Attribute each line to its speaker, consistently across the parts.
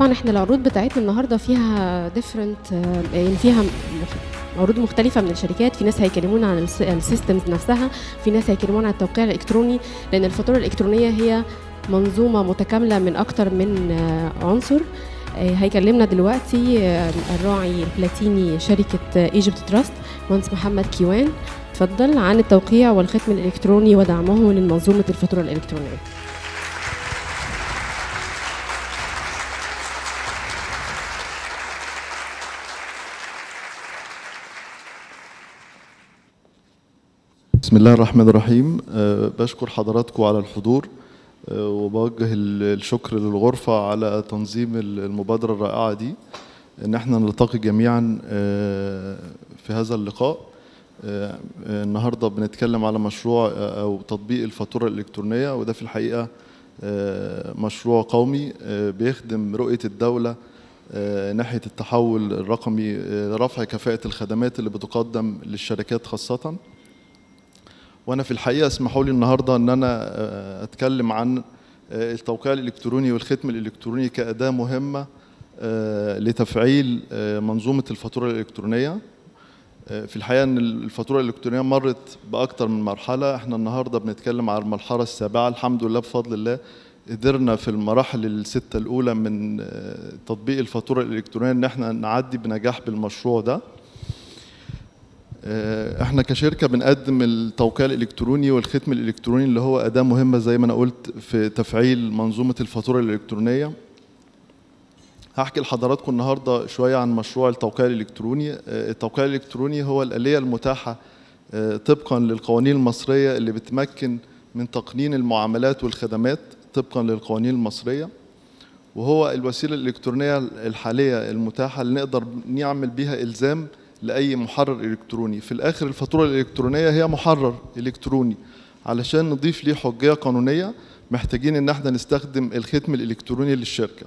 Speaker 1: طبعا احنا العروض بتاعتنا النهارده فيها ديفرنت آه، يعني فيها عروض مختلفة من الشركات، في ناس هيكلمونا عن السيستمز نفسها، في ناس هيكلمونا عن التوقيع الإلكتروني، لأن الفاتورة الإلكترونية هي منظومة متكاملة من أكتر من آه، عنصر. آه، هيكلمنا دلوقتي الراعي البلاتيني شركة ايجيبت تراست مهندس محمد كيوان اتفضل عن التوقيع والختم الإلكتروني ودعمه لمنظومة الفاتورة الإلكترونية. بسم الله الرحمن الرحيم آه، بشكر حضراتكم على الحضور آه، وبوجه الشكر للغرفة على تنظيم المبادرة الرائعة دي ان احنا نلتقي جميعا آه، في هذا اللقاء النهاردة بنتكلم على مشروع أو تطبيق الفاتورة الإلكترونية وده في الحقيقة مشروع قومي بيخدم رؤية الدولة ناحية التحول الرقمي لرفع كفاءة الخدمات اللي بتقدم للشركات خاصةً وانا في الحقيقه اسمحوا لي النهارده ان انا آه، اتكلم عن آه، التوقيع الالكتروني والختم الالكتروني كاداه مهمه آه، لتفعيل منظومه الفاتوره الالكترونيه في الحقيقه ان الفاتوره الالكترونيه مرت باكثر من مرحله احنا النهارده بنتكلم على المرحله السابعه الحمد لله بفضل الله قدرنا في المراحل الستة الأولى من تطبيق الفاتورة الإلكترونية إن إحنا نعدي بنجاح بالمشروع ده آه، احنا كشركه بنقدم التوقيع الالكتروني والختم الالكتروني اللي هو اداه مهمه زي ما انا قلت في تفعيل منظومه الفاتوره الالكترونيه هحكي لحضراتكم النهارده شويه عن مشروع التوقيع الالكتروني آه، التوقيع الالكتروني هو الاليه المتاحه آه، طبقا للقوانين المصريه اللي بتمكن من تقنين المعاملات والخدمات طبقا للقوانين المصريه وهو الوسيله الالكترونيه الحاليه المتاحه اللي نقدر نعمل بيها الزام لاي محرر الكتروني في الاخر الفاتوره الالكترونيه هي محرر الكتروني علشان نضيف ليه حجيه قانونيه محتاجين ان احنا نستخدم الختم الالكتروني للشركه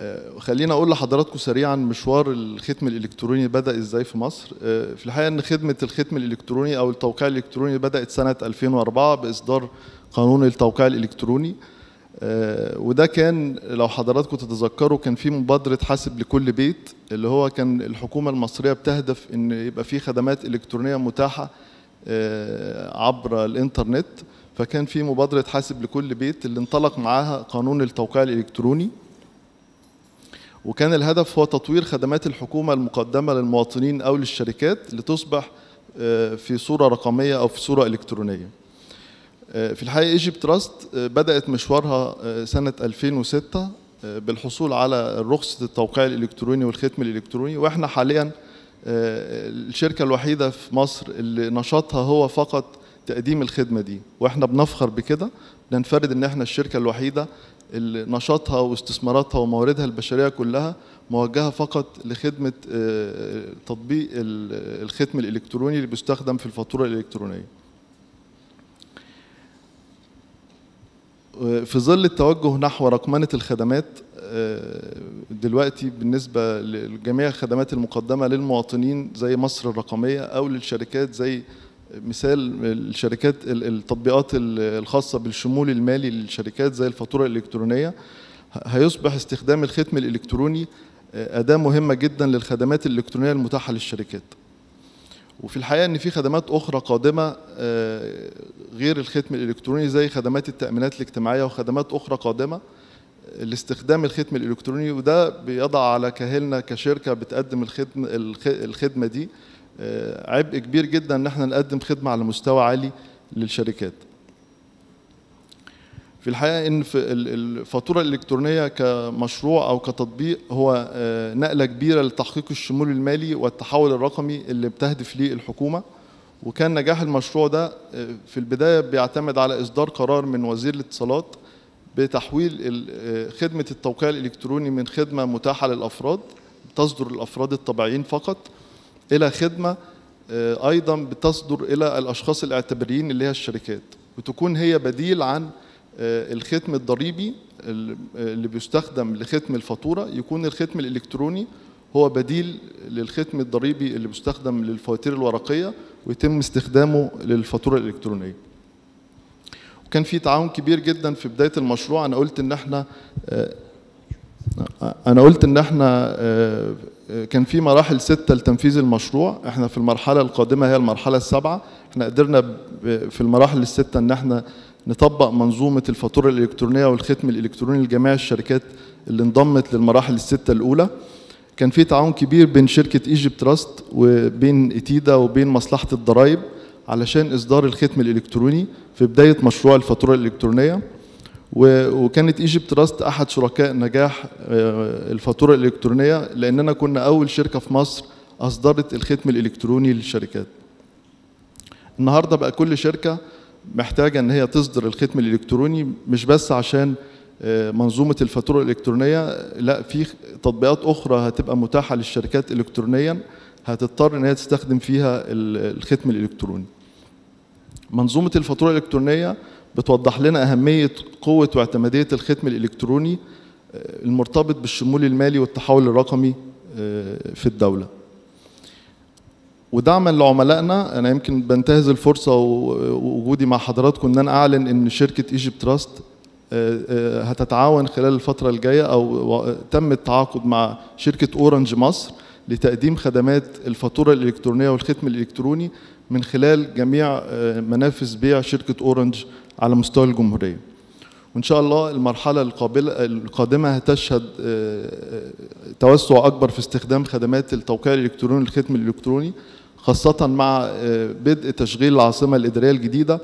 Speaker 1: آه، خلينا اقول لحضراتكم سريعا مشوار الختم الالكتروني بدا ازاي في مصر آه، في الحقيقه ان خدمه الختم الالكتروني او التوقيع الالكتروني بدات سنه 2004 باصدار قانون التوقيع الالكتروني آه، وده كان لو حضراتكم تتذكروا كان في مبادره حاسب لكل بيت اللي هو كان الحكومه المصريه بتهدف ان يبقى في خدمات الكترونيه متاحه آه، عبر الانترنت فكان في مبادره حاسب لكل بيت اللي انطلق معاها قانون التوقيع الالكتروني وكان الهدف هو تطوير خدمات الحكومه المقدمه للمواطنين او للشركات لتصبح آه، في صوره رقميه او في صوره الكترونيه آه، في الحقيقة ايجيبت آه، تراست بدأت مشوارها آه، سنة 2006 بالحصول على رخصة التوقيع الإلكتروني والختم الإلكتروني وإحنا حاليا الشركة الوحيدة في مصر اللي نشاطها هو فقط تقديم الخدمة دي وإحنا بنفخر بكده بننفرد إن إحنا الشركة الوحيدة اللي نشاطها واستثماراتها ومواردها البشرية كلها موجهة فقط لخدمة تطبيق الختم الإلكتروني اللي بيستخدم في الفاتورة الإلكترونية آه، في ظل التوجه نحو رقمنة الخدمات آه، دلوقتي بالنسبة لجميع الخدمات المقدمة للمواطنين زي مصر الرقمية أو للشركات زي مثال الشركات التطبيقات الخاصة بالشمول المالي للشركات زي الفاتورة الإلكترونية هيصبح استخدام الختم الإلكتروني آه، أداة مهمة جدا للخدمات الإلكترونية المتاحة للشركات وفي الحقيقه ان في خدمات اخرى قادمه آه، غير الختم الالكتروني زي خدمات التامينات الاجتماعيه وخدمات اخرى قادمه لاستخدام الختم الالكتروني وده بيضع على كاهلنا كشركه بتقدم الخدم الخدمه دي آه، عبء كبير جدا ان احنا نقدم خدمه على مستوى عالي للشركات في الحقيقه ان في الفاتوره الالكترونيه كمشروع او كتطبيق هو آه، نقله كبيره لتحقيق الشمول المالي والتحول الرقمي اللي بتهدف ليه الحكومه وكان نجاح المشروع ده آه، في البدايه بيعتمد على اصدار قرار من وزير الاتصالات بتحويل آه، خدمه التوقيع الالكتروني من خدمه متاحه للافراد تصدر الافراد الطبيعيين فقط الى خدمه ايضا بتصدر الى الاشخاص الاعتباريين اللي هي الشركات وتكون هي بديل عن آه، الختم الضريبي اللي بيستخدم لختم الفاتوره يكون الختم الالكتروني هو بديل للختم الضريبي اللي بيستخدم للفواتير الورقيه ويتم استخدامه للفاتوره الالكترونيه. وكان في تعاون كبير جدا في بدايه المشروع انا قلت ان احنا آه، آه، انا قلت ان احنا كان في مراحل ستة لتنفيذ المشروع احنا في المرحلة القادمة هي المرحلة السابعة احنا قدرنا في المراحل الستة ان احنا نطبق منظومة الفاتورة الإلكترونية والختم الإلكتروني لجميع الشركات اللي انضمت للمراحل الستة الأولى كان في تعاون كبير بين شركة ايجيبت تراست وبين اتيدا وبين مصلحة الضرائب علشان إصدار الختم الإلكتروني في بداية مشروع الفاتورة الإلكترونية وكانت ايجيبت تراست احد شركاء نجاح آه، الفاتوره الالكترونيه لاننا كنا اول شركه في مصر اصدرت الختم الالكتروني للشركات النهارده بقى كل شركه محتاجه ان هي تصدر الختم الالكتروني مش بس عشان آه، منظومه الفاتوره الالكترونيه لا في تطبيقات اخرى هتبقى متاحه للشركات الكترونيا هتضطر ان هي تستخدم فيها الختم الالكتروني منظومه الفاتوره الالكترونيه بتوضح لنا أهمية قوة واعتمادية الختم الإلكتروني آه، المرتبط بالشمول المالي والتحول الرقمي آه، في الدولة ودعما لعملائنا أنا يمكن بنتهز الفرصة ووجودي مع حضراتكم إن أنا أعلن إن شركة إيجيب آه، تراست هتتعاون خلال الفترة الجاية أو تم التعاقد مع شركة أورنج مصر لتقديم خدمات الفاتورة الإلكترونية والختم الإلكتروني من خلال جميع آه، منافذ بيع شركة أورنج على مستوى الجمهورية وإن شاء الله المرحلة القابلة القادمة هتشهد آه، آه، توسع أكبر في استخدام خدمات التوقيع الإلكتروني والختم الإلكتروني خاصة مع بدء تشغيل العاصمة الإدارية الجديدة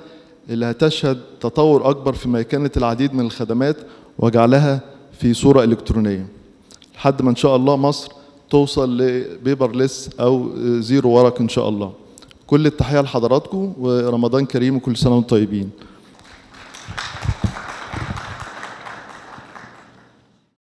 Speaker 1: اللي هتشهد تطور أكبر في مكانة العديد من الخدمات وجعلها في صورة إلكترونية لحد ما إن شاء الله مصر توصل لبيبرلس او زيرو ورق ان شاء الله كل التحيه لحضراتكم ورمضان كريم وكل سنه وانتم طيبين